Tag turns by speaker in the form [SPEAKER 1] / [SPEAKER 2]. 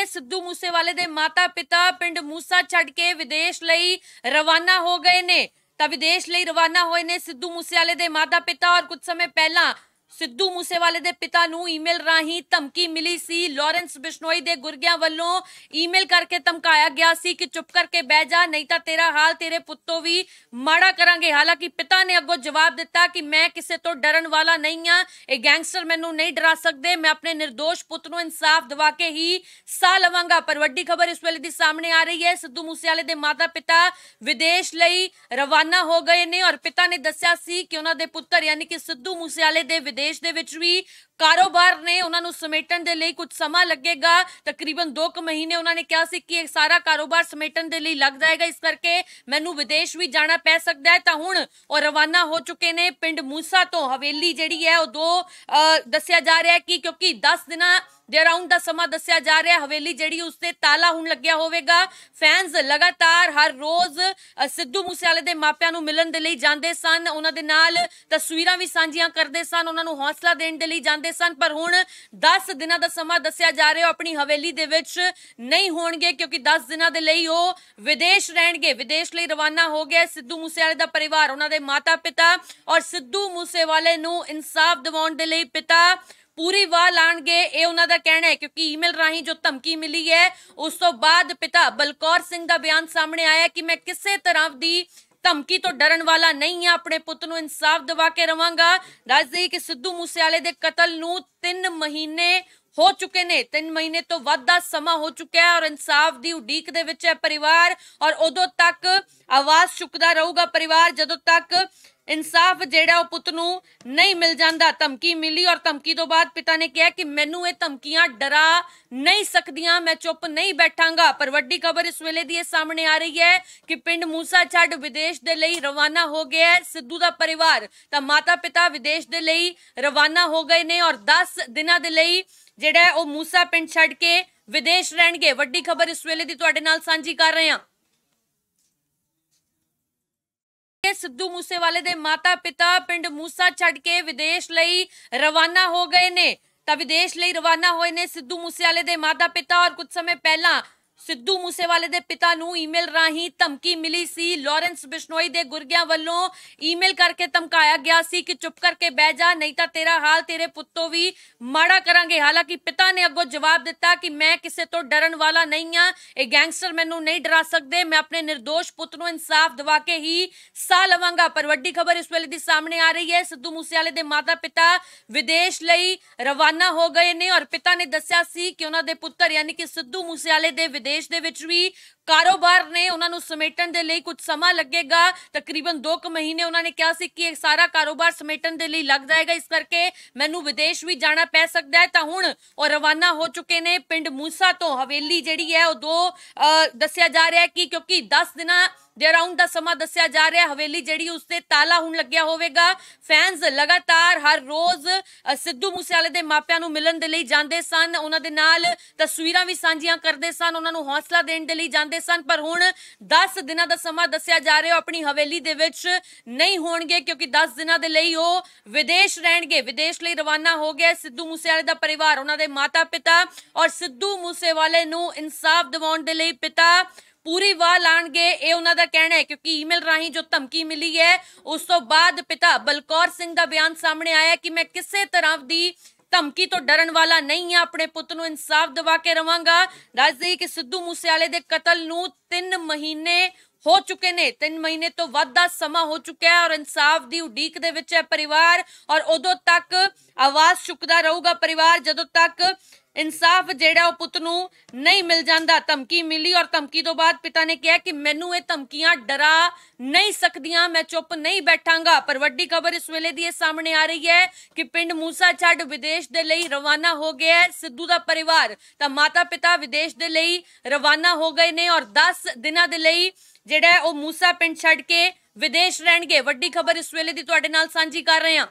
[SPEAKER 1] ਕੇ ਸਿੱਧੂ ਮੂਸੇਵਾਲੇ ਦੇ ਮਾਤਾ-ਪਿਤਾ ਪਿੰਡ ਮੂਸਾ ਛੱਡ ਕੇ ਵਿਦੇਸ਼ ਲਈ ਰਵਾਨਾ ਹੋ ਗਏ ਨੇ ਤਾਂ ਵਿਦੇਸ਼ ਲਈ ਰਵਾਨਾ ਹੋਏ ਨੇ ਸਿੱਧੂ ਮੂਸੇਵਾਲੇ ਦੇ ਮਾਤਾ-ਪਿਤਾ ਔਰ ਕੁਝ ਸਮੇਂ ਪਹਿਲਾਂ ਸਿੱਧੂ ਮੂਸੇਵਾਲੇ ਦੇ ਪਿਤਾ ਨੂੰ ਈਮੇਲ ਰਾਹੀਂ ਧਮਕੀ ਮਿਲੀ ਸੀ ਲਾਰੈਂਸ ਬਿਸ਼ਨੋਈ ਦੇ ਗੁਰਗਿਆਂ ਵੱਲੋਂ ਈਮੇਲ ਕਰਕੇ ਧਮਕਾਇਆ ਗਿਆ ਸੀ ਕਿ ਚੁੱਪ ਕਰਕੇ ਬਹਿ ਜਾ ਨਹੀਂ ਤਾਂ ਤੇਰਾ ਹਾਲ ਤੇਰੇ ਪੁੱਤੋਂ ਵੀ ਮਾੜਾ ਕਰਾਂਗੇ ਹਾਲਾਂਕਿ ਪਿਤਾ ਨੇ ਅੱਗੋਂ ਜਵਾਬ ਦਿੱਤਾ ਕਿ ਮੈਂ ਕਿਸੇ ਤੋਂ ਡਰਨ ਵਾਲਾ ਨਹੀਂ ਆ ਇਹ ਗੈਂਗਸਟਰ ਮੈਨੂੰ ਨਹੀਂ ਡਰਾ ਸਕਦੇ ਮੈਂ ਆਪਣੇ નિર્ਦੋਸ਼ ਪੁੱਤ ਨੂੰ ਇਨਸਾਫ ਦਿਵਾ ਕੇ ਹੀ ਸਾਹ ਲਵਾਂਗਾ ਪਰ ਵੱਡੀ ਖਬਰ ਇਸ ਵੇਲੇ ਦੀ ਸਾਹਮਣੇ ਆ ਰਹੀ ਹੈ ਸਿੱਧੂ ਮੂਸੇਵਾਲੇ ਦੇ ਮਾਤਾ-ਪਿਤਾ ਵਿਦੇਸ਼ ਲਈ ਰਵਾਨਾ ਹੋ ਗਏ ਨੇ ਔਰ ਪਿਤਾ ਨੇ ਦੱਸਿਆ ਸੀ ਕਿ ਉਹਨਾਂ ਦੇ ਪੁੱਤਰ ਯਾਨੀ ਕਿ ਸਿੱਧੂ ਮੂਸੇਵਾਲੇ ਦੇ ਵਿਦੇਸ਼ ਦੇਸ਼ ਦੇ ਵਿੱਚ ਵੀ ਕਾਰੋਬਾਰ ਨੇ ਉਹਨਾਂ ਨੂੰ ਸਮੇਟਣ ਦੇ ਲਈ ਕੁਝ ਸਮਾਂ ਲੱਗੇਗਾ ਤਕਰੀਬਨ 2 ਕੁ ਮਹੀਨੇ ਉਹਨਾਂ ਨੇ ਕਿਹਾ ਸੀ ਕਿ ਇਹ ਸਾਰਾ ਕਾਰੋਬਾਰ ਸਮੇਟਣ ਦੇ ਲਈ ਲੱਗ ਜਾਏਗਾ ਇਸ ਕਰਕੇ ਮੈਨੂੰ ਵਿਦੇਸ਼ ਵੀ ਜਾਣਾ ਪੈ ਸਕਦਾ ਹੈ ਤਾਂ ਹੁਣ ਉਹ ਰਵਾਨਾ ਹੋ ਚੁੱਕੇ ਨੇ ਪਿੰਡ ਮੂਸਾ ਤੋਂ ਹਵੇਲੀ ਜਿਹੜੀ ਹੈ ਉਹ ਦੋ ਦੱਸਿਆ ਜਾ ਰਿਹਾ ਹੈ ਕਿ ਕਿਉਂਕਿ 10 ਦਿਨਾਂ ਦੇ ਅਰਾਊਂਡ ਦਾ ਸਮਾਂ ਦੱਸਿਆ ਜਾ ਰਿਹਾ ਹਵੇਲੀ ਜਿਹੜੀ ਉਸ ਤੇ ਤਾਲਾ ਹੁਣ ਲੱਗਿਆ ਹੋਵੇਗਾ ਫੈਨਸ ਲਗਾਤਾਰ ਹਰ ਰੋਜ਼ ਸਿੱਧੂ ਮੂਸੇਵਾਲੇ ਦੇ ਮਾਪਿਆਂ ਨੂੰ ਮਿਲਣ ਦੇ ਲਈ ਜਾਂਦੇ ਸਨ ਉਹਨਾਂ ਦੇ ਨਾਲ ਤਸਵੀਰਾਂ ਵੀ ਸਾਂਝੀਆਂ ਕਰਦੇ ਸਨ ਉਹਨਾਂ ਨੂੰ ਹੌਸਲਾ ਦੇਣ ਦੇ ਲਈ ਜਾਂਦੇ ਸਨ ਪਰ ਹੁਣ 10 ਦਿਨਾਂ ਦਾ ਸਮਾਂ ਦੱਸਿਆ ਜਾ ਰਿਹਾ ਆਪਣੀ ਹਵੇਲੀ ਦੇ ਵਿੱਚ ਨਹੀਂ ਹੋਣਗੇ ਕਿਉਂਕਿ 10 ਦਿਨਾਂ ਦੇ ਲਈ ਉਹ ਵਿਦੇਸ਼ ਰਹਿਣਗੇ ਵਿਦੇਸ਼ ਲਈ ਰਵਾਨਾ ਹੋ ਗਿਆ ਸਿੱਧੂ ਮੂਸੇਵਾਲੇ ਦਾ ਪਰਿਵਾਰ ਉਹਨਾਂ ਦੇ ਮਾਤਾ-ਪਿਤਾ ਔਰ ਸਿੱਧੂ ਮੂਸੇਵਾਲੇ ਨੂੰ ਇਨਸਾਫ ਦਿਵਾਉਣ ਦੇ ਲਈ ਪਿਤਾ ਪੂਰੀ ਵਾਹ ਲਾਣਗੇ ਇਹ ਉਹਨਾਂ ਦਾ ਕਹਿਣਾ ਹੈ ਕਿਉਂਕਿ ਈਮੇਲ ਰਾਹੀਂ ਜੋ ਧਮਕੀ ਮਿਲੀ ਹੈ ਉਸ ਤੋਂ ਬਾਅਦ ਪਿਤਾ ਬਲਕੌਰ ਸਿੰਘ ਦਾ ਬਿਆਨ ਸਾਹਮਣੇ ਆਇਆ ਕਿ ਮੈਂ ਕਿਸੇ ਤਰ੍ਹਾਂ ਦੀ ਧਮਕੀ ਤੋਂ ਡਰਨ ਵਾਲਾ ਨਹੀਂ ਹਾਂ ਆਪਣੇ ਪੁੱਤ ਨੂੰ ਇਨਸਾਫ ਦਿਵਾ ਕੇ ਰਵਾਂਗਾ ਦੱਸ ਕਿ ਸਿੱਧੂ ਮੂਸੇਵਾਲੇ ਦੇ ਕਤਲ ਨੂੰ 3 ਮਹੀਨੇ ਹੋ ਚੁੱਕੇ ਨੇ 3 ਮਹੀਨੇ ਤੋਂ ਵੱਧ ਦਾ ਸਮਾਂ ਹੋ ਚੁੱਕਿਆ ਹੈ ਔਰ ਇਨਸਾਫ ਦੀ ਉਡੀਕ ਦੇ ਵਿੱਚ ਹੈ ਪਰਿਵਾਰ ਔਰ ਉਦੋਂ ਤੱਕ ਆਵਾਜ਼ ਚੁੱਕਦਾ ਰਹੂਗਾ ਪਰਿਵਾਰ ਜਦੋਂ ਤੱਕ ਇਨਸਾਫ ਜਿਹੜਾ ਉਹ ਪੁੱਤ ਨੂੰ ਨਹੀਂ ਮਿਲ ਜਾਂਦਾ ਧਮਕੀ ਮਿਲੀ ਔਰ ਧਮਕੀ ਤੋਂ ਬਾਅਦ ਪਿਤਾ ਨੇ ਕਿਹਾ ਕਿ ਮੈਨੂੰ ਇਹ ਧਮਕੀਆਂ ਡਰਾ ਨਹੀਂ ਸਕਦੀਆਂ ਮੈਂ ਚੁੱਪ ਨਹੀਂ ਬੈਠਾਂਗਾ ਪਰ ਵੱਡੀ ਖਬਰ ਇਸ ਵੇਲੇ ਦੀ ਇਹ ਸਾਹਮਣੇ ਆ ਰਹੀ ਹੈ ਕਿ ਪਿੰਡ ਮੂਸਾ ਛੱਡ ਵਿਦੇਸ਼ ਦੇ ਲਈ ਰਵਾਨਾ ਹੋ ਗਿਆ ਹੈ ਸਿੱਧੂ ਦਾ ਪਰਿਵਾਰ ਤਾਂ ਮਾਤਾ ਪਿਤਾ ਵਿਦੇਸ਼ ਦੇ ਲਈ ਰਵਾਨਾ ਹੋ ਗਏ ਨੇ ਔਰ 10 ਦਿਨਾਂ ਦੇ ਲਈ ਜਿਹੜਾ ਉਹ ਮੂਸਾ ਪਿੰਡ ਛੱਡ ਕੇ ਵਿਦੇਸ਼ ਰਹਿਣਗੇ ਵੱਡੀ ਖਬਰ ਇਸ ਵੇਲੇ ਦੀ ਤੁਹਾਡੇ ਨਾਲ ਸਾਂਝੀ ਕਰ ਰਹੇ ਹਾਂ ਜਿੱਥੇ ਸਿੱਧੂ ਮੂਸੇਵਾਲੇ ਦੇ ਮਾਤਾ-ਪਿਤਾ ਪਿੰਡ ਮੂਸਾ ਛੱਡ ਕੇ ਵਿਦੇਸ਼ ਲਈ ਰਵਾਨਾ ਹੋ ਗਏ ਨੇ ਤਾਂ ਵਿਦੇਸ਼ ਲਈ ਰਵਾਨਾ ਹੋਏ ਨੇ ਸਿੱਧੂ ਮੂਸੇਵਾਲੇ ਦੇ ਮਾਤਾ-ਪਿਤਾ ਔਰ ਕੁਝ ਸਮੇਂ ਪਹਿਲਾਂ ਸਿੱਧੂ ਮੂਸੇਵਾਲੇ ਦੇ ਪਿਤਾ ਨੂੰ ਈਮੇਲ ਰਾਹੀਂ ਧਮਕੀ ਮਿਲੀ ਸੀ ਲਾਰੈਂਸ ਬਿਸ਼ਨੋਈ ਦੇ ਗੁਰਗਿਆਂ ਵੱਲੋਂ ਈਮੇਲ ਕਰਕੇ ਧਮਕਾਇਆ ਗਿਆ ਸੀ ਕਿ ਚੁੱਪ ਕਰਕੇ ਬਹਿ ਜਾ ਨਹੀਂ ਤਾਂ ਤੇਰਾ ਹਾਲ ਤੇਰੇ ਪੁੱਤੋ ਵੀ ਮਾੜਾ ਕਰਾਂਗੇ ਹਾਲਾਂਕਿ ਪਿਤਾ ਨੇ ਅੱਗੋਂ ਜਵਾਬ ਦਿੱਤਾ ਕਿ ਮੈਂ ਕਿਸੇ ਤੋਂ ਡਰਨ ਵਾਲਾ ਨਹੀਂ ਆ ਇਹ ਗੈਂਗਸਟਰ ਮੈਨੂੰ ਨਹੀਂ ਡਰਾ ਸਕਦੇ ਮੈਂ ਆਪਣੇ નિર્ਦੋਸ਼ ਪੁੱਤ ਨੂੰ ਇਨਸਾਫ ਦਿਵਾ ਕੇ ਹੀ ਸਾਹ ਲਵਾਂਗਾ ਪਰ ਵੱਡੀ ਖਬਰ ਇਸ ਵੇਲੇ ਦੀ ਸਾਹਮਣੇ ਆ ਰਹੀ ਹੈ ਸਿੱਧੂ ਮੂਸੇਵਾਲੇ ਦੇ ਮਾਤਾ-ਪਿਤਾ ਵਿਦੇਸ਼ ਲਈ ਰਵਾਨਾ ਹੋ ਗਏ ਨੇ ਔਰ ਪਿਤਾ ਨੇ ਦੱਸਿਆ ਸੀ ਕਿ ਉਹਨਾਂ ਦੇ ਪੁੱਤਰ ਯਾਨੀ ਕਿ ਸਿੱਧੂ ਮੂਸੇਵਾਲੇ ਦੇ ਵਿਦੇਸ਼ ਦੇਸ਼ ਦੇ ਵਿੱਚ ਵੀ ਕਾਰੋਬਾਰ ਨੇ ਉਹਨਾਂ ਨੂੰ ਸਮੇਟਣ ਦੇ ਲਈ ਕੁਝ ਸਮਾਂ ਲੱਗੇਗਾ ਤਕਰੀਬਨ 2 ਕੁ ਮਹੀਨੇ ਉਹਨਾਂ ਨੇ ਕਿਹਾ ਸੀ ਕਿ ਇਹ ਸਾਰਾ ਕਾਰੋਬਾਰ ਸਮੇਟਣ ਦੇ ਲਈ ਲੱਗ ਜਾਏਗਾ ਇਸ ਕਰਕੇ ਮੈਨੂੰ ਵਿਦੇਸ਼ ਵੀ ਜਾਣਾ ਪੈ ਸਕਦਾ ਹੈ ਤਾਂ ਹੁਣ ਉਹ ਰਵਾਨਾ ਹੋ ਚੁੱਕੇ ਨੇ ਪਿੰਡ ਮੂਸਾ ਤੋਂ ਹਵੇਲੀ ਜਿਹੜੀ ਹੈ ਉਹ ਦੋ ਦੱਸਿਆ ਜਾ ਰਿਹਾ ਹੈ ਕਿ ਕਿਉਂਕਿ 10 ਦਿਨਾਂ ਦੇ ਰਾਉਂਡ ਦਾ ਸਮਾਂ ਦੱਸਿਆ ਜਾ ਰਿਹਾ ਹਵੇਲੀ ਜਿਹੜੀ ਉਸ ਤੇ ਤਾਲਾ ਹੁਣ ਲੱਗਿਆ ਹੋਵੇਗਾ ਫੈਨਸ ਲਗਾਤਾਰ ਹਰ ਰੋਜ਼ ਸਿੱਧੂ ਮੂਸੇਵਾਲੇ ਦੇ ਮਾਪਿਆਂ ਨੂੰ ਮਿਲਣ ਦੇ ਲਈ ਜਾਂਦੇ ਸਨ ਉਹਨਾਂ ਦੇ ਨਾਲ ਤਸਵੀਰਾਂ ਵੀ ਸਾਂਝੀਆਂ ਕਰਦੇ ਸਨ ਉਹਨਾਂ ਨੂੰ ਹੌਸਲਾ ਦੇਣ ਦੇ ਲਈ ਜਾਂਦੇ ਸਨ ਪਰ ਹੁਣ 10 ਦਿਨਾਂ ਦਾ ਸਮਾਂ ਦੱਸਿਆ ਜਾ ਰਿਹਾ ਆਪਣੀ ਹਵੇਲੀ ਦੇ ਵਿੱਚ ਨਹੀਂ ਹੋਣਗੇ ਕਿਉਂਕਿ 10 ਦਿਨਾਂ ਦੇ ਲਈ ਉਹ ਵਿਦੇਸ਼ ਰਹਿਣਗੇ ਵਿਦੇਸ਼ ਲਈ ਰਵਾਨਾ ਹੋ ਗਿਆ ਸਿੱਧੂ ਮੂਸੇਵਾਲੇ ਦਾ ਪਰਿਵਾਰ ਉਹਨਾਂ ਦੇ ਮਾਤਾ-ਪਿਤਾ ਔਰ ਸਿੱਧੂ ਮੂਸੇਵਾਲੇ ਨੂੰ ਇਨਸਾਫ ਦਿਵਾਉਣ ਦੇ ਲਈ ਪਿਤਾ ਪੂਰੀ ਵਾਹ ਲਾਣਗੇ ਇਹ ਉਹਨਾਂ ਦਾ ਕਹਿਣਾ ਹੈ ਕਿਉਂਕਿ ਈਮੇਲ ਰਾਹੀਂ ਜੋ ਧਮਕੀ ਮਿਲੀ ਹੈ ਉਸ ਤੋਂ ਬਾਅਦ ਪਿਤਾ ਬਲਕੌਰ ਸਿੰਘ ਦਾ ਬਿਆਨ ਸਾਹਮਣੇ ਆਇਆ ਕਿ ਮੈਂ ਕਿਸੇ ਤਰ੍ਹਾਂ ਦੀ ਧਮਕੀ ਤੋਂ ਡਰਨ ਵਾਲਾ ਨਹੀਂ ਆ ਆਪਣੇ ਪੁੱਤ ਨੂੰ ਇਨਸਾਫ ਦਿਵਾ ਕੇ ਰਵਾਂਗਾ ਦੱਸ ਦੇਈ ਕਿ ਸਿੱਧੂ ਮੂਸੇ ਵਾਲੇ ਦੇ ਕਤਲ ਨੂੰ 3 ਮਹੀਨੇ ਹੋ ਚੁੱਕੇ ਨੇ 3 ਮਹੀਨੇ ਤੋਂ ਵੱਧ ਦਾ ਸਮਾਂ ਹੋ ਚੁੱਕਿਆ ਹੈ ਔਰ ਇਨਸਾਫ ਦੀ ਉਡੀਕ ਦੇ ਵਿੱਚ ਹੈ ਪਰਿਵਾਰ ਔਰ ਉਦੋਂ ਤੱਕ ਆਵਾਜ਼ ਚੁੱਕਦਾ ਰਹੂਗਾ ਪਰਿਵਾਰ ਜਦੋਂ ਤੱਕ ਇਨਸਾਫ ਜਿਹੜਾ ਉਹ ਪੁੱਤ ਨੂੰ ਨਹੀਂ ਮਿਲ ਜਾਂਦਾ ਧਮਕੀ ਮਿਲੀ ਔਰ ਧਮਕੀ ਤੋਂ ਬਾਅਦ ਪਿਤਾ ਨੇ ਕਿਹਾ ਕਿ ਮੈਨੂੰ ਇਹ ਧਮਕੀਆਂ ਡਰਾ ਨਹੀਂ ਸਕਦੀਆਂ ਮੈਂ ਚੁੱਪ ਨਹੀਂ ਬੈਠਾਂਗਾ ਪਰ ਵੱਡੀ ਖਬਰ ਇਸ ਵੇਲੇ ਦੀ ਇਹ ਸਾਹਮਣੇ ਆ ਰਹੀ ਹੈ ਕਿ ਪਿੰਡ ਮੂਸਾ ਛੱਡ ਵਿਦੇਸ਼ ਦੇ ਲਈ ਰਵਾਨਾ ਹੋ ਗਿਆ ਹੈ ਸਿੱਧੂ ਦਾ ਪਰਿਵਾਰ ਤਾਂ ਮਾਤਾ ਪਿਤਾ ਵਿਦੇਸ਼ ਦੇ ਲਈ ਰਵਾਨਾ ਹੋ ਗਏ ਨੇ ਔਰ 10 ਦਿਨਾਂ ਦੇ ਲਈ ਜਿਹੜਾ ਉਹ ਮੂਸਾ ਪਿੰਡ ਛੱਡ ਕੇ ਵਿਦੇਸ਼ ਰਹਿਣਗੇ ਵੱਡੀ ਖਬਰ ਇਸ ਵੇਲੇ ਦੀ ਤੁਹਾਡੇ ਨਾਲ ਸਾਂਝੀ ਕਰ ਰਹੇ ਹਾਂ